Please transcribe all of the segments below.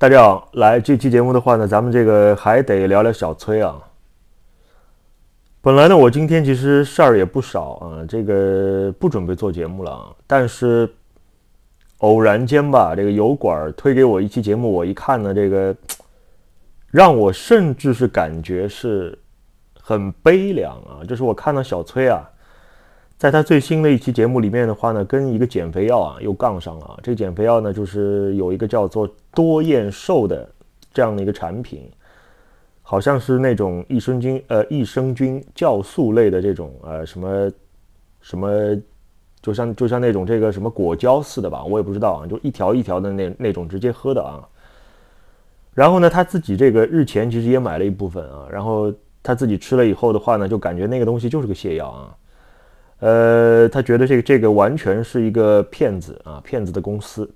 大家好，来这期节目的话呢，咱们这个还得聊聊小崔啊。本来呢，我今天其实事儿也不少啊，这个不准备做节目了啊。但是偶然间吧，这个油管推给我一期节目，我一看呢，这个让我甚至是感觉是很悲凉啊，就是我看到小崔啊。在他最新的一期节目里面的话呢，跟一个减肥药啊又杠上了啊。这减肥药呢，就是有一个叫做多燕瘦的这样的一个产品，好像是那种益生菌，呃，益生菌酵素类的这种，呃，什么什么，就像就像那种这个什么果胶似的吧，我也不知道啊，就一条一条的那那种直接喝的啊。然后呢，他自己这个日前其实也买了一部分啊，然后他自己吃了以后的话呢，就感觉那个东西就是个泻药啊。呃，他觉得这个这个完全是一个骗子啊，骗子的公司，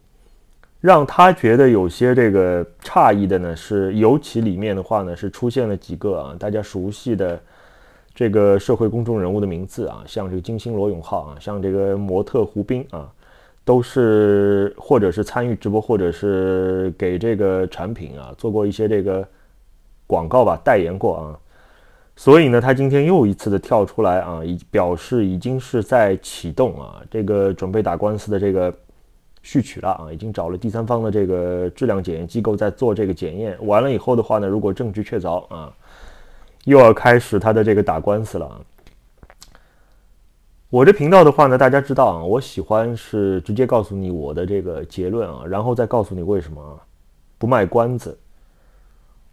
让他觉得有些这个诧异的呢是，尤其里面的话呢是出现了几个啊大家熟悉的这个社会公众人物的名字啊，像这个金星罗永浩啊，像这个模特胡兵啊，都是或者是参与直播，或者是给这个产品啊做过一些这个广告吧，代言过啊。所以呢，他今天又一次的跳出来啊，已表示已经是在启动啊，这个准备打官司的这个序曲了啊，已经找了第三方的这个质量检验机构在做这个检验，完了以后的话呢，如果证据确凿啊，又要开始他的这个打官司了啊。我这频道的话呢，大家知道啊，我喜欢是直接告诉你我的这个结论啊，然后再告诉你为什么不卖关子。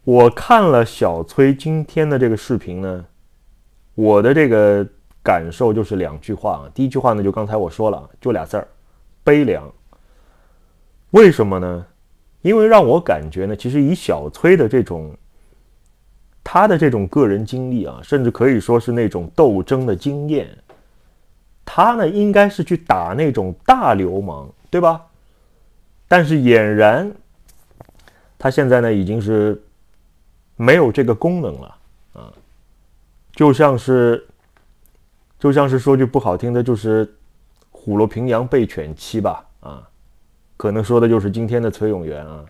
我看了小崔今天的这个视频呢，我的这个感受就是两句话啊。第一句话呢，就刚才我说了，就俩字儿，悲凉。为什么呢？因为让我感觉呢，其实以小崔的这种，他的这种个人经历啊，甚至可以说是那种斗争的经验，他呢应该是去打那种大流氓，对吧？但是俨然，他现在呢已经是。没有这个功能了，啊，就像是，就像是说句不好听的，就是虎落平阳被犬欺吧，啊，可能说的就是今天的崔永元啊，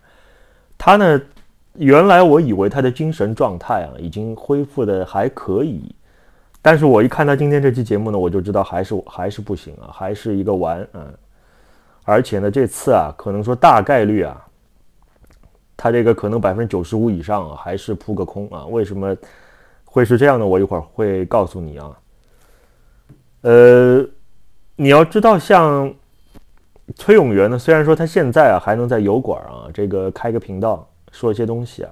他呢，原来我以为他的精神状态啊已经恢复的还可以，但是我一看他今天这期节目呢，我就知道还是还是不行啊，还是一个完啊。而且呢，这次啊，可能说大概率啊。他这个可能百分之九十五以上还是扑个空啊？为什么会是这样的？我一会儿会告诉你啊。呃，你要知道，像崔永元呢，虽然说他现在啊还能在油管啊这个开个频道说一些东西啊，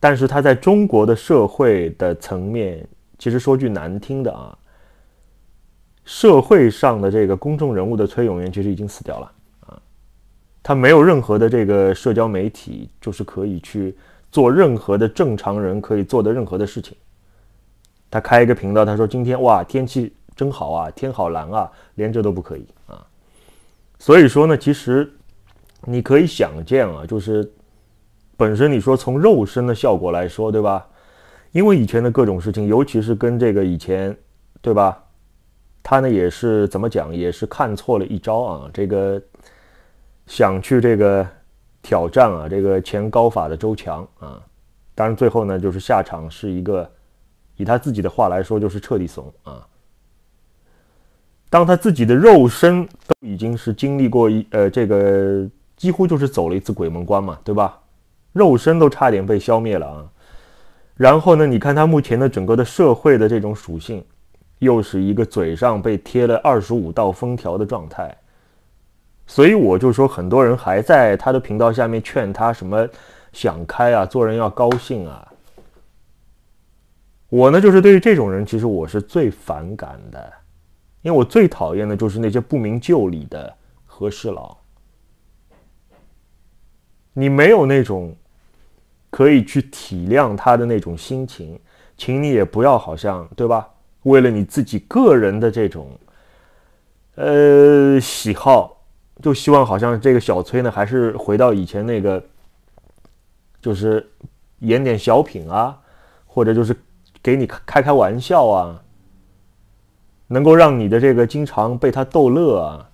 但是他在中国的社会的层面，其实说句难听的啊，社会上的这个公众人物的崔永元其实已经死掉了。他没有任何的这个社交媒体，就是可以去做任何的正常人可以做的任何的事情。他开一个频道，他说：“今天哇，天气真好啊，天好蓝啊，连这都不可以啊。”所以说呢，其实你可以想见啊，就是本身你说从肉身的效果来说，对吧？因为以前的各种事情，尤其是跟这个以前，对吧？他呢也是怎么讲，也是看错了一招啊，这个。想去这个挑战啊，这个前高法的周强啊，当然最后呢，就是下场是一个以他自己的话来说，就是彻底怂啊。当他自己的肉身都已经是经历过一呃这个几乎就是走了一次鬼门关嘛，对吧？肉身都差点被消灭了啊。然后呢，你看他目前的整个的社会的这种属性，又是一个嘴上被贴了二十五道封条的状态。所以我就说，很多人还在他的频道下面劝他什么“想开啊，做人要高兴啊。”我呢，就是对于这种人，其实我是最反感的，因为我最讨厌的就是那些不明就里的和事佬。你没有那种可以去体谅他的那种心情，请你也不要好像对吧？为了你自己个人的这种呃喜好。就希望好像这个小崔呢，还是回到以前那个，就是演点小品啊，或者就是给你开开玩笑啊，能够让你的这个经常被他逗乐啊。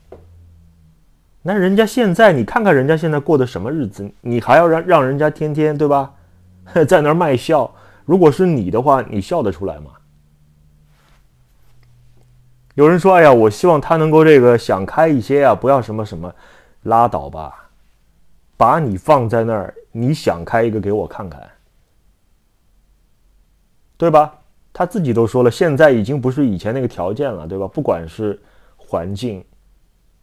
那人家现在你看看人家现在过的什么日子，你还要让让人家天天对吧，在那儿卖笑？如果是你的话，你笑得出来吗？有人说：“哎呀，我希望他能够这个想开一些啊，不要什么什么，拉倒吧，把你放在那儿，你想开一个给我看看，对吧？”他自己都说了，现在已经不是以前那个条件了，对吧？不管是环境，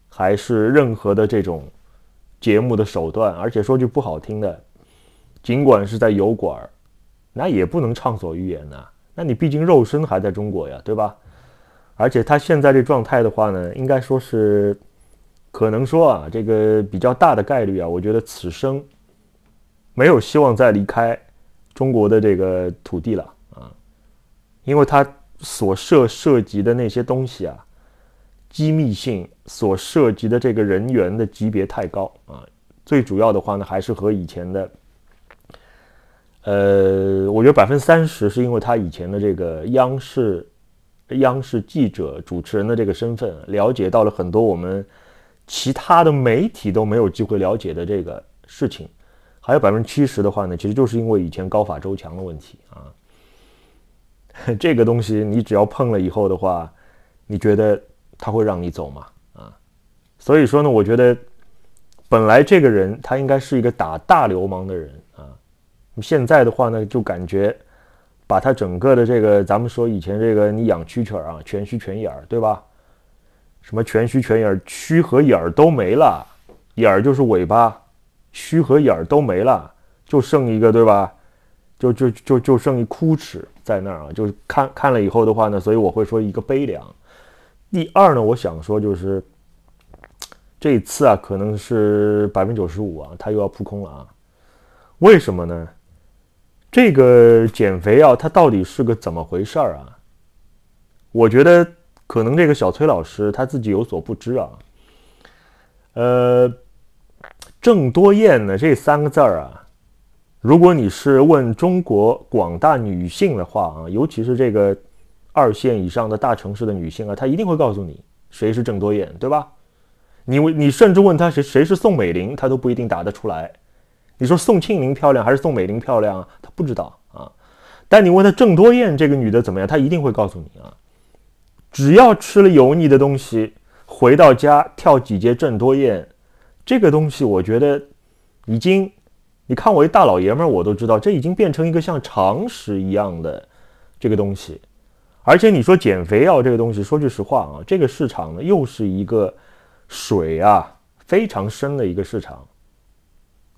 还是任何的这种节目的手段，而且说句不好听的，尽管是在油管，那也不能畅所欲言呐。那你毕竟肉身还在中国呀，对吧？而且他现在这状态的话呢，应该说是，可能说啊，这个比较大的概率啊，我觉得此生没有希望再离开中国的这个土地了啊，因为他所涉涉及的那些东西啊，机密性所涉及的这个人员的级别太高啊，最主要的话呢，还是和以前的，呃，我觉得百分之三十是因为他以前的这个央视。央视记者主持人的这个身份，了解到了很多我们其他的媒体都没有机会了解的这个事情。还有百分之七十的话呢，其实就是因为以前高法周强的问题啊，这个东西你只要碰了以后的话，你觉得他会让你走吗？啊，所以说呢，我觉得本来这个人他应该是一个打大流氓的人啊，现在的话呢，就感觉。把它整个的这个，咱们说以前这个，你养蛐蛐儿啊，全须全眼儿，对吧？什么全须全眼儿，须和眼儿都没了，眼儿就是尾巴，须和眼儿都没了，就剩一个，对吧？就就就就剩一枯齿在那儿啊。就看看了以后的话呢，所以我会说一个悲凉。第二呢，我想说就是，这一次啊，可能是百分之九十五啊，它又要扑空了啊？为什么呢？这个减肥药它到底是个怎么回事儿啊？我觉得可能这个小崔老师他自己有所不知啊。呃，郑多燕呢这三个字儿啊，如果你是问中国广大女性的话啊，尤其是这个二线以上的大城市的女性啊，她一定会告诉你谁是郑多燕，对吧？你问你甚至问她谁谁是宋美龄，她都不一定答得出来。你说宋庆龄漂亮还是宋美龄漂亮啊？她不知道啊。但你问她郑多燕这个女的怎么样，她一定会告诉你啊。只要吃了油腻的东西，回到家跳几节郑多燕，这个东西我觉得已经，你看我一大老爷们儿，我都知道，这已经变成一个像常识一样的这个东西。而且你说减肥药这个东西，说句实话啊，这个市场呢又是一个水啊非常深的一个市场。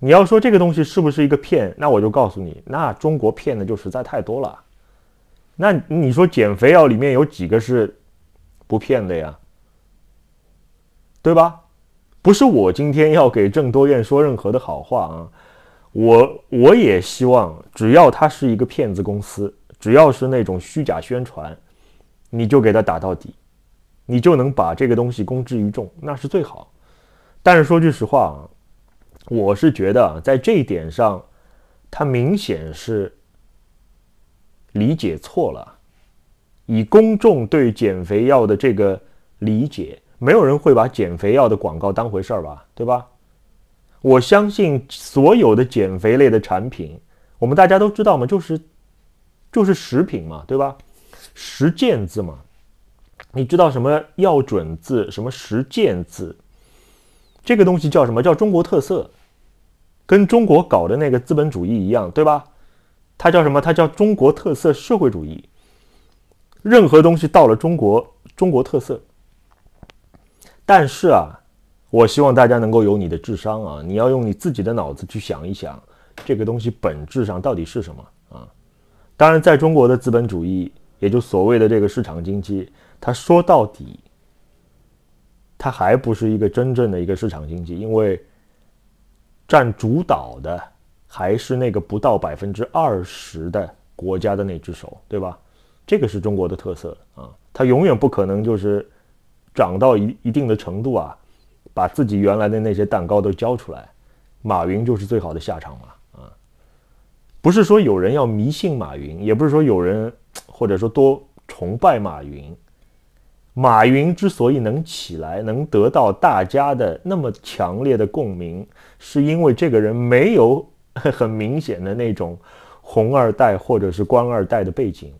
你要说这个东西是不是一个骗？那我就告诉你，那中国骗的就实在太多了。那你说减肥药里面有几个是不骗的呀？对吧？不是我今天要给郑多燕说任何的好话啊，我我也希望，只要他是一个骗子公司，只要是那种虚假宣传，你就给他打到底，你就能把这个东西公之于众，那是最好。但是说句实话啊。我是觉得，在这一点上，他明显是理解错了。以公众对减肥药的这个理解，没有人会把减肥药的广告当回事儿吧？对吧？我相信所有的减肥类的产品，我们大家都知道嘛，就是就是食品嘛，对吧？实践字嘛，你知道什么药准字，什么实践字？这个东西叫什么？叫中国特色，跟中国搞的那个资本主义一样，对吧？它叫什么？它叫中国特色社会主义。任何东西到了中国，中国特色。但是啊，我希望大家能够有你的智商啊，你要用你自己的脑子去想一想，这个东西本质上到底是什么啊？当然，在中国的资本主义，也就所谓的这个市场经济，它说到底。它还不是一个真正的一个市场经济，因为占主导的还是那个不到百分之二十的国家的那只手，对吧？这个是中国的特色啊，它永远不可能就是涨到一一定的程度啊，把自己原来的那些蛋糕都交出来，马云就是最好的下场嘛啊！不是说有人要迷信马云，也不是说有人或者说多崇拜马云。马云之所以能起来，能得到大家的那么强烈的共鸣，是因为这个人没有 很明显的那种红二代或者是官二代的背景，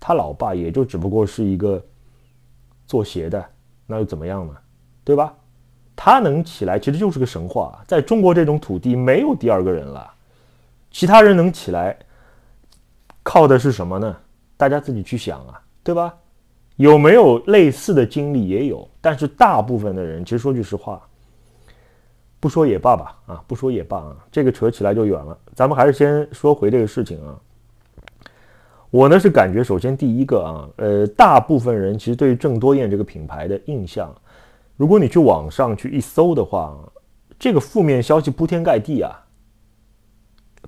他老爸也就只不过是一个做鞋的，那又怎么样呢？对吧？他能起来其实就是个神话，在中国这种土地没有第二个人了，其他人能起来靠的是什么呢？大家自己去想啊，对吧？有没有类似的经历也有，但是大部分的人其实说句实话，不说也罢吧，啊，不说也罢，啊，这个扯起来就远了。咱们还是先说回这个事情啊。我呢是感觉，首先第一个啊，呃，大部分人其实对于郑多燕这个品牌的印象，如果你去网上去一搜的话，这个负面消息铺天盖地啊，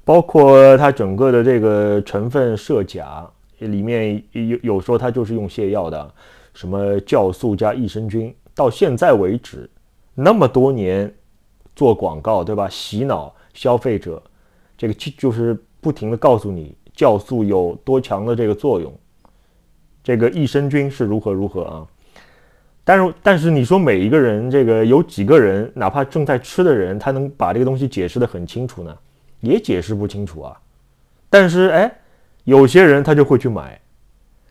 包括它整个的这个成分设假。里面有有说他就是用泻药的，什么酵素加益生菌，到现在为止，那么多年做广告，对吧？洗脑消费者，这个就是不停的告诉你酵素有多强的这个作用，这个益生菌是如何如何啊？但是但是你说每一个人这个有几个人，哪怕正在吃的人，他能把这个东西解释的很清楚呢？也解释不清楚啊。但是哎。有些人他就会去买，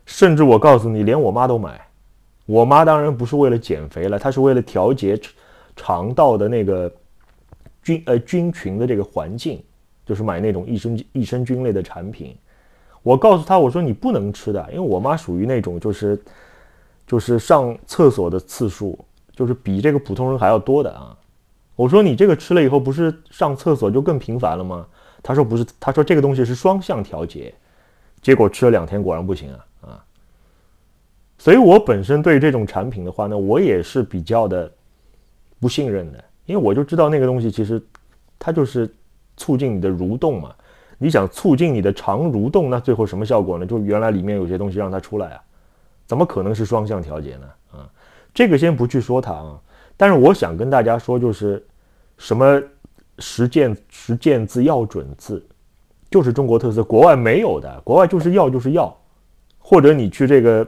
甚至我告诉你，连我妈都买。我妈当然不是为了减肥了，她是为了调节肠道的那个菌呃菌群的这个环境，就是买那种益生益生菌类的产品。我告诉她，我说你不能吃的，因为我妈属于那种就是就是上厕所的次数就是比这个普通人还要多的啊。我说你这个吃了以后不是上厕所就更频繁了吗？她说不是，她说这个东西是双向调节。结果吃了两天，果然不行啊啊！所以我本身对这种产品的话呢，我也是比较的不信任的，因为我就知道那个东西其实它就是促进你的蠕动嘛。你想促进你的肠蠕动，那最后什么效果呢？就原来里面有些东西让它出来啊，怎么可能是双向调节呢？啊，这个先不去说它啊。但是我想跟大家说，就是什么实践实践字要准字。就是中国特色，国外没有的。国外就是药就是药，或者你去这个，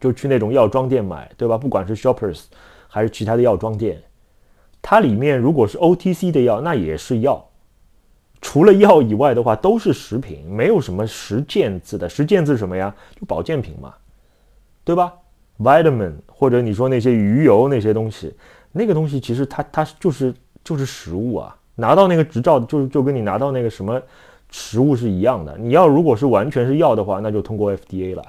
就去那种药妆店买，对吧？不管是 Shoppers，还是其他的药妆店，它里面如果是 O T C 的药，那也是药。除了药以外的话，都是食品，没有什么实践字的。实践字什么呀？就保健品嘛，对吧？Vitamin 或者你说那些鱼油那些东西，那个东西其实它它就是就是食物啊。拿到那个执照，就就跟你拿到那个什么。食物是一样的，你要如果是完全是药的话，那就通过 FDA 了。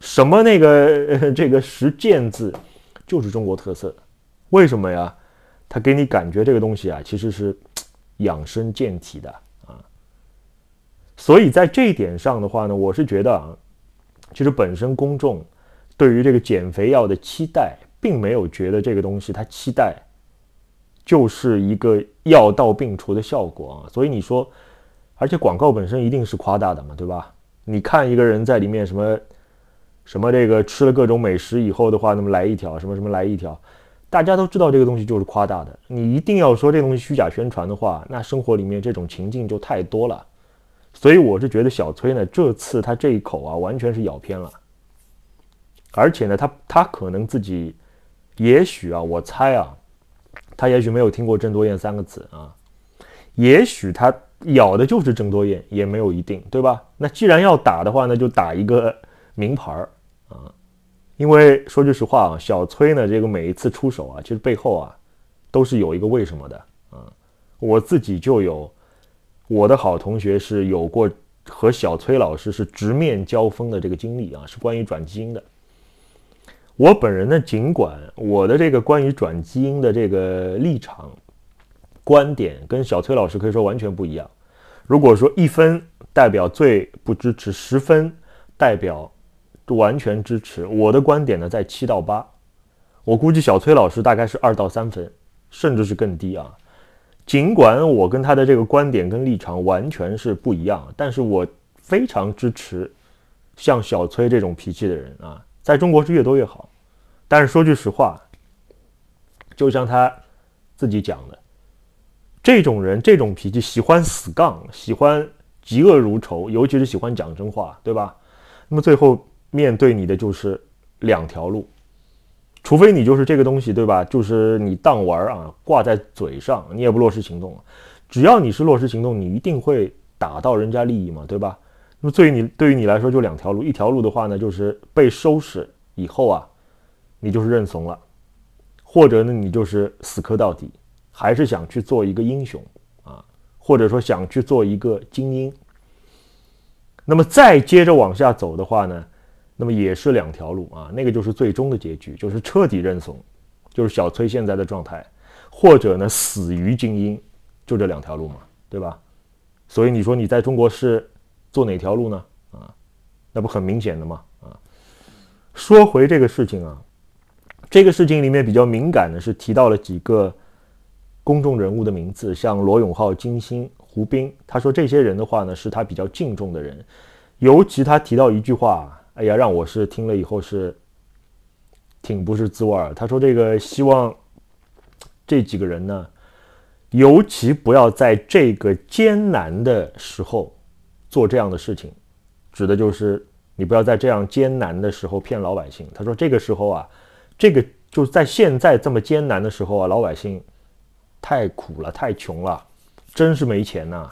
什么那个 这个实践字，就是中国特色为什么呀？它给你感觉这个东西啊，其实是养生健体的啊。所以在这一点上的话呢，我是觉得啊，其实本身公众对于这个减肥药的期待，并没有觉得这个东西它期待就是一个药到病除的效果啊。所以你说。而且广告本身一定是夸大的嘛，对吧？你看一个人在里面什么，什么这个吃了各种美食以后的话，那么来一条什么什么来一条，大家都知道这个东西就是夸大的。你一定要说这东西虚假宣传的话，那生活里面这种情境就太多了。所以我是觉得小崔呢，这次他这一口啊，完全是咬偏了。而且呢，他他可能自己，也许啊，我猜啊，他也许没有听过“郑多燕”三个字啊，也许他。咬的就是郑多燕，也没有一定，对吧？那既然要打的话，那就打一个 名牌儿啊！因为说句实话啊，小崔呢，这个每一次出手啊，其实背后啊，都是有一个为什么的啊。我自己就有我的好同学是有过和小崔老师是直面交锋的这个经历啊，是关于转基因的。我本人呢，尽管我的这个关于转基因的这个立场。观点跟小崔老师可以说完全不一样。如果说一分代表最不支持，十分代表完全支持，我的观点呢在七到八，我估计小崔老师大概是二到三分，甚至是更低啊。尽管我跟他的这个观点跟立场完全是不一样，但是我非常支持像小崔这种脾气的人啊，在中国是越多越好。但是说句实话，就像他自己讲的。这种人，这种脾气，喜欢死杠，喜欢嫉恶如仇，尤其是喜欢讲真话，对吧？那么最后面对你的就是两条路，除非你就是这个东西，对吧？就是你当玩啊，挂在嘴上，你也不落实行动。只要你是落实行动，你一定会打到人家利益嘛，对吧？那么对于你，对于你来说就两条路，一条路的话呢，就是被收拾以后啊，你就是认怂了，或者呢，你就是死磕到底。还是想去做一个英雄啊，或者说想去做一个精英。那么再接着往下走的话呢，那么也是两条路啊，那个就是最终的结局，就是彻底认怂，就是小崔现在的状态，或者呢死于精英，就这两条路嘛，对吧？所以你说你在中国是做哪条路呢？啊，那不很明显的吗？啊，说回这个事情啊，这个事情里面比较敏感的是提到了几个。公众人物的名字，像罗永浩、金星、胡斌。他说这些人的话呢，是他比较敬重的人。尤其他提到一句话，哎呀，让我是听了以后是挺不是滋味儿。他说这个希望这几个人呢，尤其不要在这个艰难的时候做这样的事情，指的就是你不要在这样艰难的时候骗老百姓。他说这个时候啊，这个就是在现在这么艰难的时候啊，老百姓。太苦了，太穷了，真是没钱呐。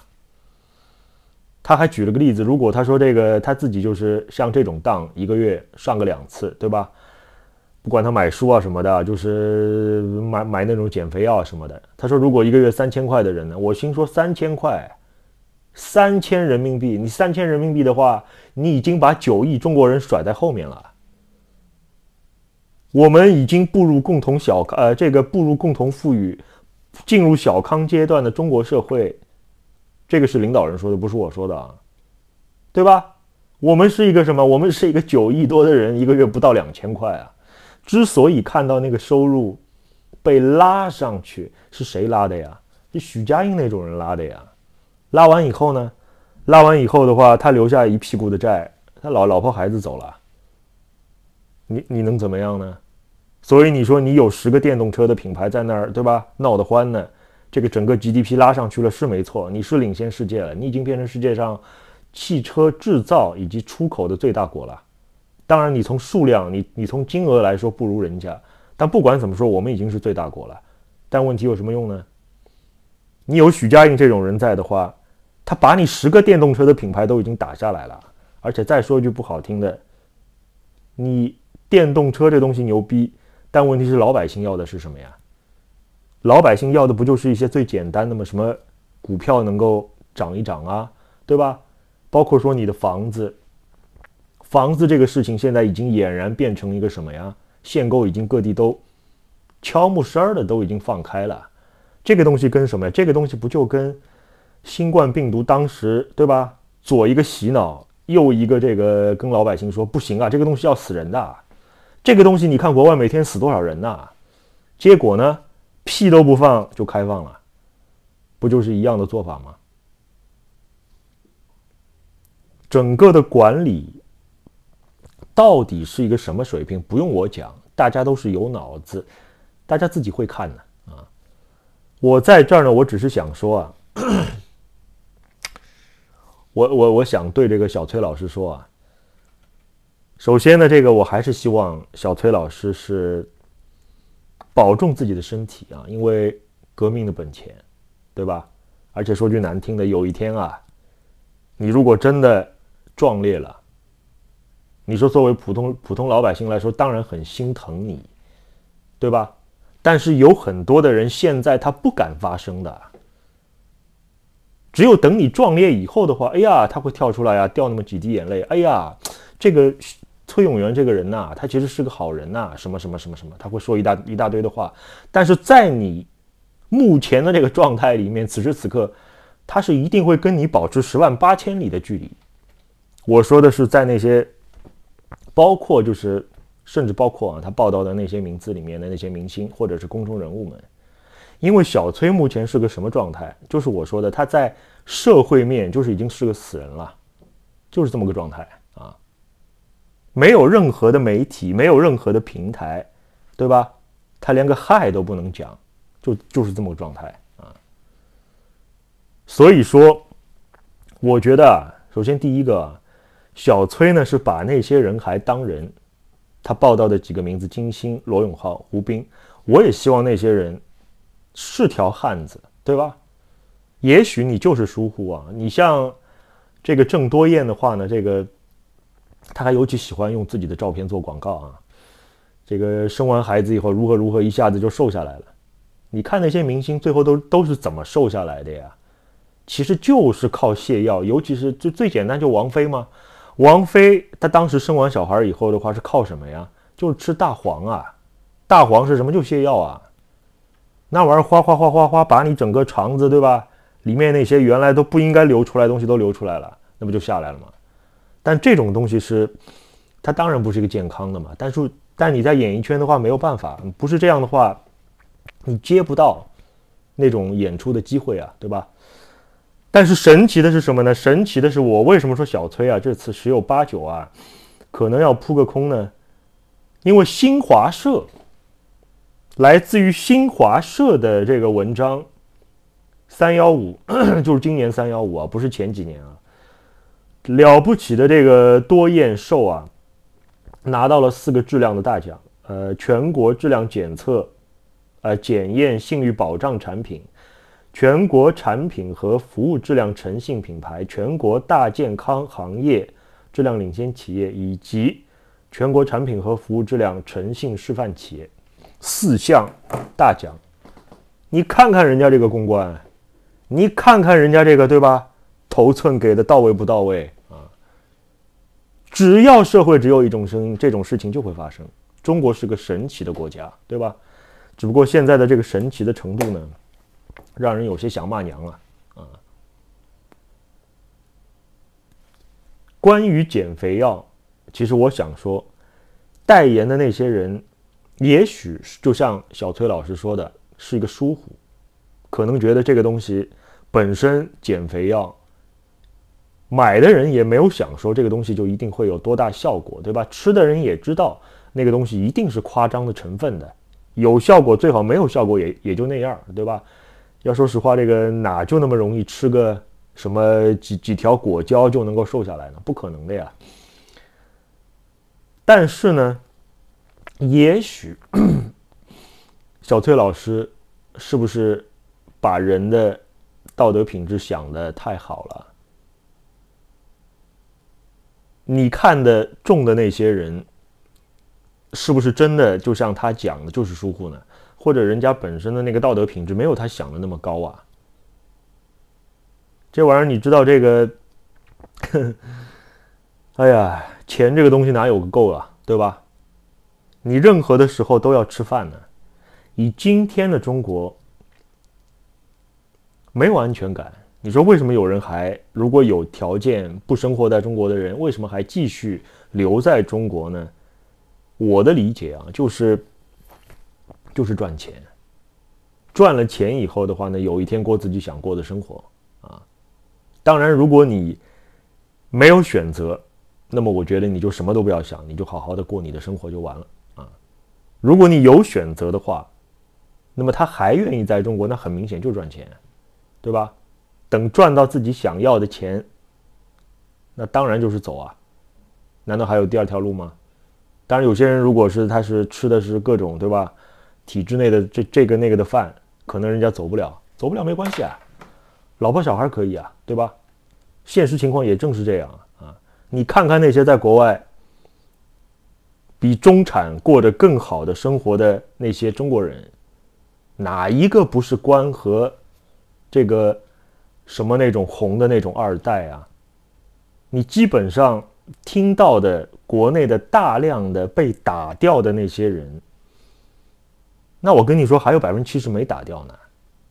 他还举了个例子，如果他说这个他自己就是像这种当一个月上个两次，对吧？不管他买书啊什么的，就是买买那种减肥药什么的。他说如果一个月三千块的人呢，我心说三千块，三千人民币，你三千人民币的话，你已经把九亿中国人甩在后面了。我们已经步入共同小呃这个步入共同富裕。进入小康阶段的中国社会，这个是领导人说的，不是我说的啊，对吧？我们是一个什么？我们是一个九亿多的人，一个月不到两千块啊。之所以看到那个收入被拉上去，是谁拉的呀？许家印那种人拉的呀。拉完以后呢？拉完以后的话，他留下一屁股的债，他老老婆孩子走了，你你能怎么样呢？所以你说你有十个电动车的品牌在那儿，对吧？闹得欢呢，这个整个 GDP 拉上去了是没错，你是领先世界了，你已经变成世界上汽车制造以及出口的最大国了。当然，你从数量，你你从金额来说不如人家，但不管怎么说，我们已经是最大国了。但问题有什么用呢？你有许家印这种人在的话，他把你十个电动车的品牌都已经打下来了，而且再说一句不好听的，你电动车这东西牛逼。但问题是，老百姓要的是什么呀？老百姓要的不就是一些最简单的吗？什么股票能够涨一涨啊，对吧？包括说你的房子，房子这个事情现在已经俨然变成一个什么呀？限购已经各地都悄木声儿的都已经放开了，这个东西跟什么呀？这个东西不就跟新冠病毒当时对吧？左一个洗脑，右一个这个跟老百姓说不行啊，这个东西要死人的。这个东西，你看国外每天死多少人呐？结果呢，屁都不放就开放了，不就是一样的做法吗？整个的管理到底是一个什么水平？不用我讲，大家都是有脑子，大家自己会看的啊。我在这儿呢，我只是想说啊，我我我想对这个小崔老师说啊。首先呢，这个我还是希望小崔老师是保重自己的身体啊，因为革命的本钱，对吧？而且说句难听的，有一天啊，你如果真的壮烈了，你说作为普通普通老百姓来说，当然很心疼你，对吧？但是有很多的人现在他不敢发声的，只有等你壮烈以后的话，哎呀，他会跳出来啊，掉那么几滴眼泪，哎呀，这个。崔永元这个人呐，他其实是个好人呐，什么什么什么什么，他会说一大一大堆的话，但是在你目前的这个状态里面，此时此刻，他是一定会跟你保持十万八千里的距离。我说的是在那些，包括就是甚至包括啊他报道的那些名字里面的那些明星或者是公众人物们，因为小崔目前是个什么状态？就是我说的他在社会面就是已经是个死人了，就是这么个状态。没有任何的媒体，没有任何的平台，对吧？他连个嗨都不能讲，就就是这么个状态啊。所以说，我觉得，首先第一个，小崔呢是把那些人还当人，他报道的几个名字：金星、罗永浩、胡斌，我也希望那些人是条汉子，对吧？也许你就是疏忽啊，你像这个郑多燕的话呢，这个。他还尤其喜欢用自己的照片做广告啊，这个生完孩子以后如何如何，一下子就瘦下来了。你看那些明星最后都都是怎么瘦下来的呀？其实就是靠泻药，尤其是最最简单就王菲吗？王菲她当时生完小孩以后的话是靠什么呀？就吃大黄啊，大黄是什么？就泻药啊。那玩意儿哗哗哗哗哗把你整个肠子对吧？里面那些原来都不应该流出来东西都流出来了，那不就下来了吗？但这种东西是，它当然不是一个健康的嘛。但是，但你在演艺圈的话没有办法，不是这样的话，你接不到那种演出的机会啊，对吧？但是神奇的是什么呢？神奇的是，我为什么说小崔啊，这次十有八九啊，可能要扑个空呢？因为新华社，来自于新华社的这个文章，三幺五，就是今年三幺五啊，不是前几年啊。了不起的这个多燕瘦啊，拿到了四个质量的大奖，呃，全国质量检测，呃，检验信誉保障产品，全国产品和服务质量诚信品牌，全国大健康行业质量领先企业，以及全国产品和服务质量诚信示范企业四项大奖。你看看人家这个公关，你看看人家这个，对吧？头寸给的到位不到位啊？只要社会只有一种声音，这种事情就会发生。中国是个神奇的国家，对吧？只不过现在的这个神奇的程度呢，让人有些想骂娘了啊！关于减肥药，其实我想说，代言的那些人，也许就像小崔老师说的，是一个疏忽，可能觉得这个东西本身减肥药。买的人也没有想说这个东西就一定会有多大效果，对吧？吃的人也知道那个东西一定是夸张的成分的，有效果最好，没有效果也也就那样，对吧？要说实话，这个哪就那么容易吃个什么几几条果胶就能够瘦下来呢？不可能的呀！但是呢，也许 小崔老师是不是把人的道德品质想的太好了？你看的中的那些人，是不是真的就像他讲的，就是疏忽呢？或者人家本身的那个道德品质没有他想的那么高啊？这玩意儿你知道，这个，哎呀，钱这个东西哪有个够啊，对吧？你任何的时候都要吃饭呢。以今天的中国，没有安全感。你说为什么有人还如果有条件不生活在中国的人，为什么还继续留在中国呢？我的理解啊，就是，就是赚钱，赚了钱以后的话呢，有一天过自己想过的生活啊。当然，如果你没有选择，那么我觉得你就什么都不要想，你就好好的过你的生活就完了啊。如果你有选择的话，那么他还愿意在中国，那很明显就赚钱，对吧？等赚到自己想要的钱，那当然就是走啊！难道还有第二条路吗？当然，有些人如果是他是吃的是各种对吧，体制内的这这个那个的饭，可能人家走不了，走不了没关系啊，老婆小孩可以啊，对吧？现实情况也正是这样啊！你看看那些在国外比中产过得更好的生活的那些中国人，哪一个不是官和这个？什么那种红的那种二代啊？你基本上听到的国内的大量的被打掉的那些人，那我跟你说，还有百分之七十没打掉呢，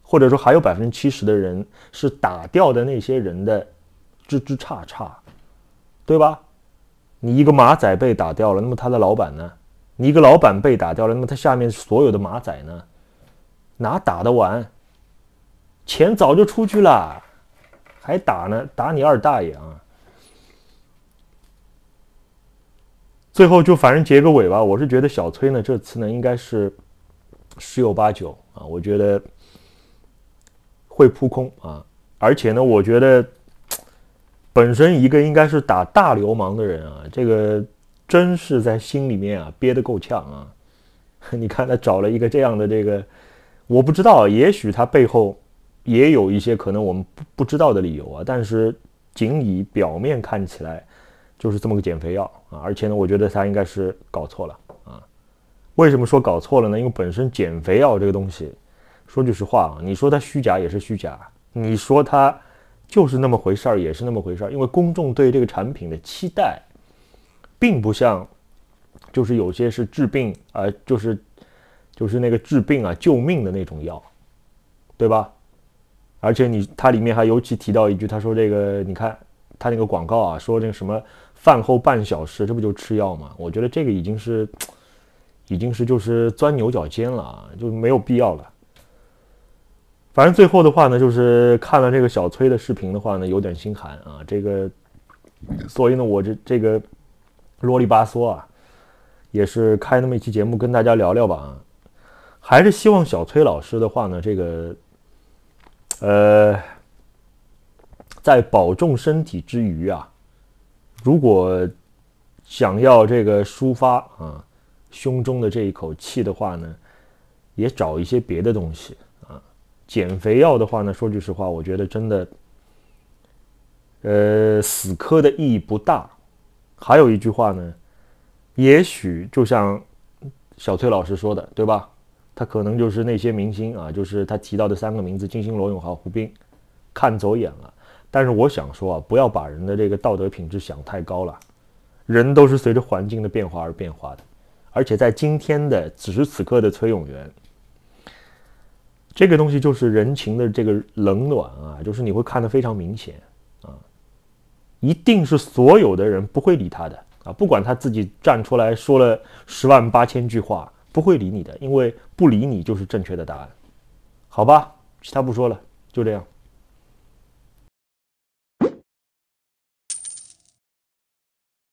或者说还有百分之七十的人是打掉的那些人的枝枝叉叉，对吧？你一个马仔被打掉了，那么他的老板呢？你一个老板被打掉了，那么他下面所有的马仔呢？哪打得完？钱早就出去了。还打呢，打你二大爷啊！最后就反正结个尾吧。我是觉得小崔呢，这次呢应该是十有八九啊，我觉得会扑空啊。而且呢，我觉得本身一个应该是打大流氓的人啊，这个真是在心里面啊憋得够呛啊。你看他找了一个这样的这个，我不知道，也许他背后。也有一些可能我们不不知道的理由啊，但是仅以表面看起来就是这么个减肥药啊，而且呢，我觉得他应该是搞错了啊。为什么说搞错了呢？因为本身减肥药这个东西，说句实话啊，你说它虚假也是虚假，你说它就是那么回事儿也是那么回事儿。因为公众对这个产品的期待，并不像就是有些是治病啊，就是就是那个治病啊救命的那种药，对吧？而且你，他里面还尤其提到一句，他说这个，你看他那个广告啊，说那个什么饭后半小时，这不就吃药吗？我觉得这个已经是，已经是就是钻牛角尖了啊，就没有必要了。反正最后的话呢，就是看了这个小崔的视频的话呢，有点心寒啊。这个，所以呢，我这这个啰里吧嗦啊，也是开那么一期节目跟大家聊聊吧。还是希望小崔老师的话呢，这个。呃，在保重身体之余啊，如果想要这个抒发啊胸中的这一口气的话呢，也找一些别的东西啊。减肥药的话呢，说句实话，我觉得真的，呃，死磕的意义不大。还有一句话呢，也许就像小崔老师说的，对吧？他可能就是那些明星啊，就是他提到的三个名字：金星、罗永浩、胡兵，看走眼了。但是我想说啊，不要把人的这个道德品质想太高了，人都是随着环境的变化而变化的。而且在今天的此时此刻的崔永元，这个东西就是人情的这个冷暖啊，就是你会看得非常明显啊，一定是所有的人不会理他的啊，不管他自己站出来说了十万八千句话。不会理你的，因为不理你就是正确的答案，好吧？其他不说了，就这样。